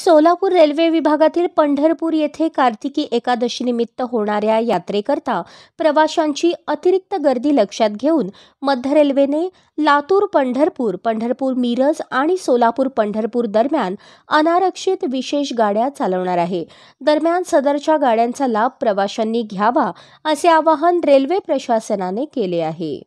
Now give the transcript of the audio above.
Solapur railway विभागातील पंढरपूर येथे कार्तिकी एकादशीनिमित्त होणाऱ्या यात्रेकरता प्रवाशांची अतिरिक्त गर्दी लक्षात घेऊन मध्य रेल्वेने लातूर पंढरपूर पंढरपूर मिरज आणि सोलापूर पंढरपूर दरम्यान अनारक्षित विशेष गाड्या चालवणार आहे दरम्यान सदरच्या गाड्यांचा लाभ प्रवाशांनी घ्यावा असे आवाहन रेल्वे प्रशासनाने केले आहे